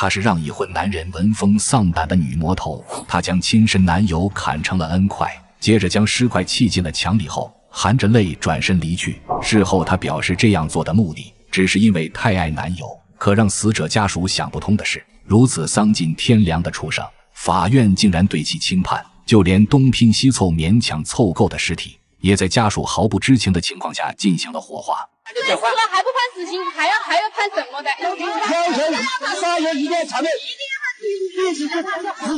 她是让已婚男人闻风丧胆的女魔头，她将亲生男友砍成了 n 块，接着将尸块砌进了墙里后，含着泪转身离去。事后，她表示这样做的目的只是因为太爱男友。可让死者家属想不通的是，如此丧尽天良的畜生，法院竟然对其轻判，就连东拼西凑勉强凑够的尸体，也在家属毫不知情的情况下进行了火化。对，出来还不判死刑，还要还要判什么的？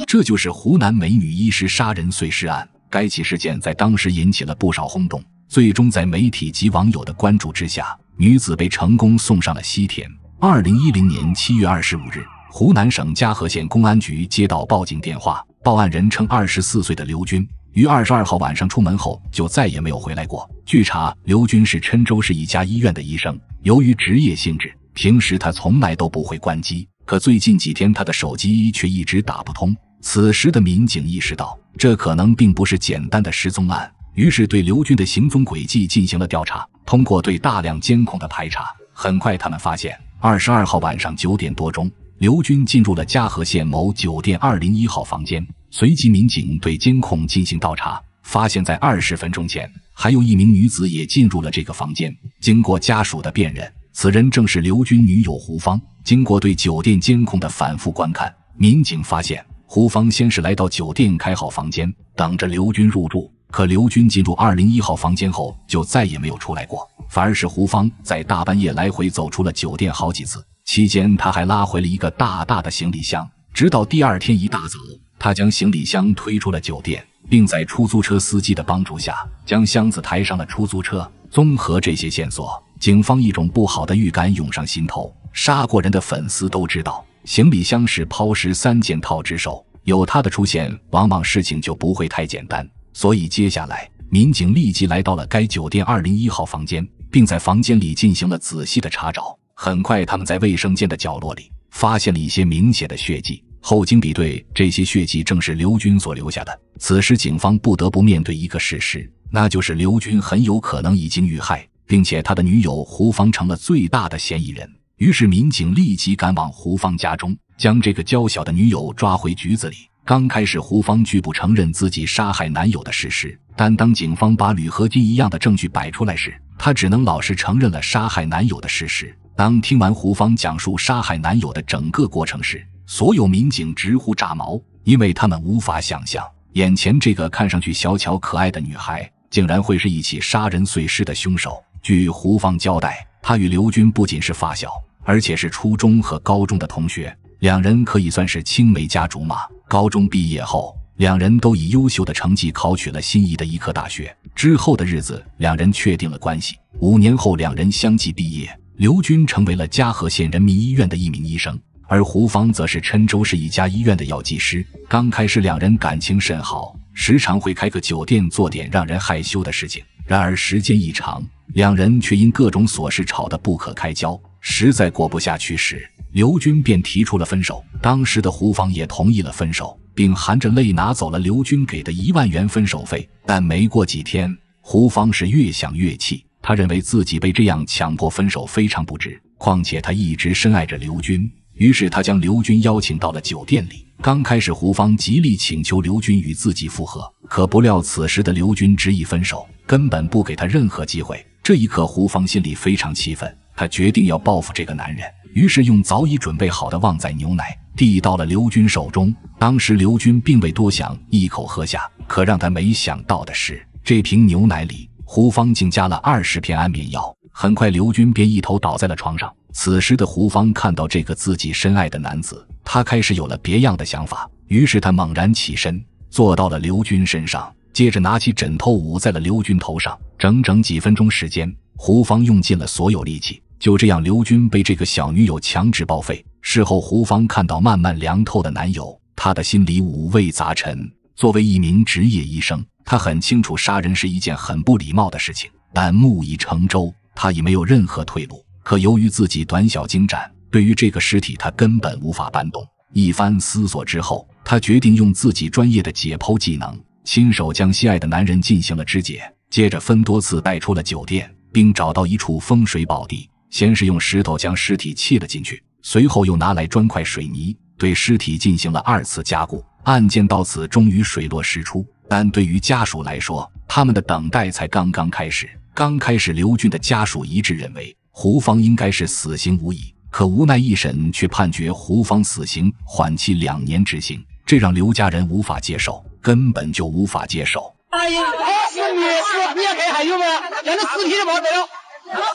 这就是湖南美女医师杀人碎尸案。该起事件在当时引起了不少轰动。最终在媒体及网友的关注之下，女子被成功送上了西天。二零一零年七月二十五日，湖南省嘉禾县公安局接到报警电话，报案人称二十四岁的刘军。于二十二号晚上出门后，就再也没有回来过。据查，刘军是郴州市一家医院的医生，由于职业性质，平时他从来都不会关机。可最近几天，他的手机却一直打不通。此时的民警意识到，这可能并不是简单的失踪案，于是对刘军的行踪轨迹进行了调查。通过对大量监控的排查，很快他们发现，二十二号晚上九点多钟，刘军进入了嘉禾县某酒店二零一号房间。随即，民警对监控进行倒查，发现在二十分钟前，还有一名女子也进入了这个房间。经过家属的辨认，此人正是刘军女友胡芳。经过对酒店监控的反复观看，民警发现胡芳先是来到酒店开好房间，等着刘军入住。可刘军进入二零一号房间后，就再也没有出来过，反而是胡芳在大半夜来回走出了酒店好几次。期间，他还拉回了一个大大的行李箱，直到第二天一大早。他将行李箱推出了酒店，并在出租车司机的帮助下将箱子抬上了出租车。综合这些线索，警方一种不好的预感涌上心头。杀过人的粉丝都知道，行李箱是抛尸三件套之首，有他的出现，往往事情就不会太简单。所以，接下来民警立即来到了该酒店二零一号房间，并在房间里进行了仔细的查找。很快，他们在卫生间的角落里发现了一些明显的血迹。后经比对，这些血迹正是刘军所留下的。此时，警方不得不面对一个事实，那就是刘军很有可能已经遇害，并且他的女友胡芳成了最大的嫌疑人。于是，民警立即赶往胡芳家中，将这个娇小的女友抓回局子里。刚开始，胡芳拒不承认自己杀害男友的事实，但当警方把铝合金一样的证据摆出来时，她只能老实承认了杀害男友的事实。当听完胡芳讲述杀害男友的整个过程时，所有民警直呼炸毛，因为他们无法想象眼前这个看上去小巧可爱的女孩，竟然会是一起杀人碎尸的凶手。据胡芳交代，她与刘军不仅是发小，而且是初中和高中的同学，两人可以算是青梅加竹马。高中毕业后，两人都以优秀的成绩考取了心仪的医科大学。之后的日子，两人确定了关系。五年后，两人相继毕业，刘军成为了嘉禾县人民医院的一名医生。而胡芳则是郴州市一家医院的药剂师。刚开始，两人感情甚好，时常会开个酒店做点让人害羞的事情。然而时间一长，两人却因各种琐事吵得不可开交，实在过不下去时，刘军便提出了分手。当时的胡芳也同意了分手，并含着泪拿走了刘军给的一万元分手费。但没过几天，胡芳是越想越气，他认为自己被这样强迫分手非常不值，况且他一直深爱着刘军。于是他将刘军邀请到了酒店里。刚开始，胡芳极力请求刘军与自己复合，可不料此时的刘军执意分手，根本不给他任何机会。这一刻，胡芳心里非常气愤，他决定要报复这个男人。于是用早已准备好的旺仔牛奶递到了刘军手中。当时刘军并未多想，一口喝下。可让他没想到的是，这瓶牛奶里胡芳竟加了二十片安眠药。很快，刘军便一头倒在了床上。此时的胡芳看到这个自己深爱的男子，她开始有了别样的想法。于是她猛然起身，坐到了刘军身上，接着拿起枕头捂在了刘军头上。整整几分钟时间，胡芳用尽了所有力气。就这样，刘军被这个小女友强制报废。事后，胡芳看到慢慢凉透的男友，她的心里五味杂陈。作为一名职业医生，她很清楚杀人是一件很不礼貌的事情，但木已成舟，她已没有任何退路。可由于自己短小精湛，对于这个尸体他根本无法搬动。一番思索之后，他决定用自己专业的解剖技能，亲手将心爱的男人进行了肢解，接着分多次带出了酒店，并找到一处风水宝地，先是用石头将尸体砌了进去，随后又拿来砖块、水泥对尸体进行了二次加固。案件到此终于水落石出，但对于家属来说，他们的等待才刚刚开始。刚开始，刘俊的家属一致认为。胡方应该是死刑无疑，可无奈一审却判决胡方死刑缓期两年执行，这让刘家人无法接受，根本就无法接受。哎呀，都是女士，你要钱还有吗？连那尸体都冇得了。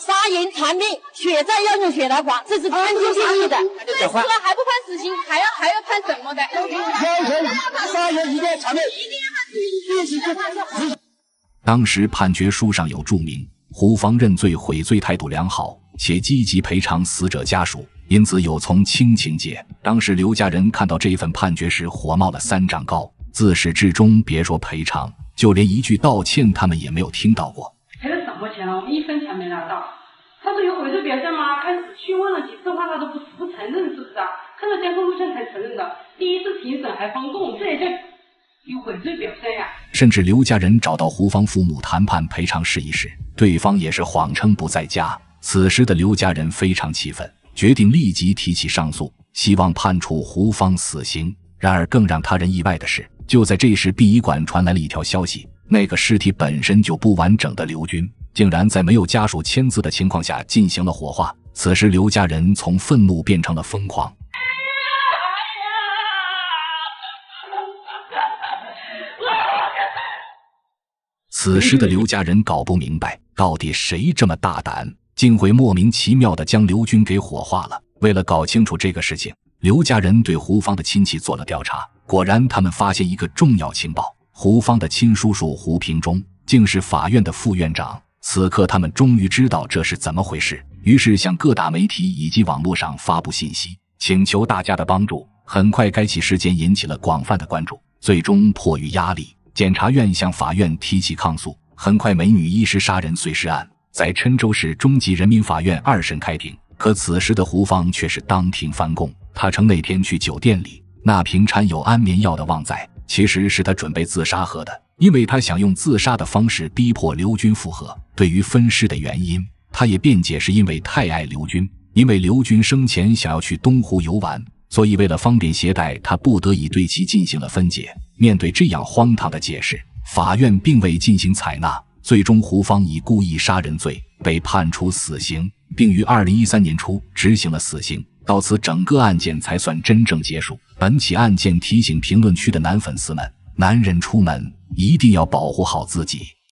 杀人偿命，血债要用血来还，这是天经地义的。所以说还不判死刑，还要还要判什么的？杀人一定要判死刑，一定要判死刑。当时判决书上有注明。胡芳认罪悔罪态度良好，且积极赔偿死者家属，因此有从轻情节。当时刘家人看到这份判决时，火冒了三丈高。自始至终，别说赔偿，就连一句道歉，他们也没有听到过。赔了什么钱了？我们一分钱没拿到。他说有悔罪表现吗？开始讯问了几次话，他都不不承认，是不是啊？看到监控录像才承认的。第一次庭审还翻供，这也叫甚至刘家人找到胡芳父母谈判赔偿事宜时，对方也是谎称不在家。此时的刘家人非常气愤，决定立即提起上诉，希望判处胡芳死刑。然而更让他人意外的是，就在这时殡仪馆传来了一条消息：那个尸体本身就不完整的刘军，竟然在没有家属签字的情况下进行了火化。此时刘家人从愤怒变成了疯狂。此时的刘家人搞不明白，到底谁这么大胆，竟会莫名其妙的将刘军给火化了。为了搞清楚这个事情，刘家人对胡芳的亲戚做了调查，果然他们发现一个重要情报：胡芳的亲叔叔胡平忠竟是法院的副院长。此刻他们终于知道这是怎么回事，于是向各大媒体以及网络上发布信息，请求大家的帮助。很快，该起事件引起了广泛的关注，最终迫于压力。检察院向法院提起抗诉。很快，美女一师杀人碎尸案在郴州市中级人民法院二审开庭。可此时的胡芳却是当庭翻供，她称那天去酒店里那瓶掺有安眠药的旺仔，其实是她准备自杀喝的，因为她想用自杀的方式逼迫刘军复合。对于分尸的原因，她也辩解是因为太爱刘军，因为刘军生前想要去东湖游玩，所以为了方便携带，她不得已对其进行了分解。面对这样荒唐的解释，法院并未进行采纳。最终，胡芳以故意杀人罪被判处死刑，并于二零一三年初执行了死刑。到此，整个案件才算真正结束。本起案件提醒评论区的男粉丝们：男人出门一定要保护好自己。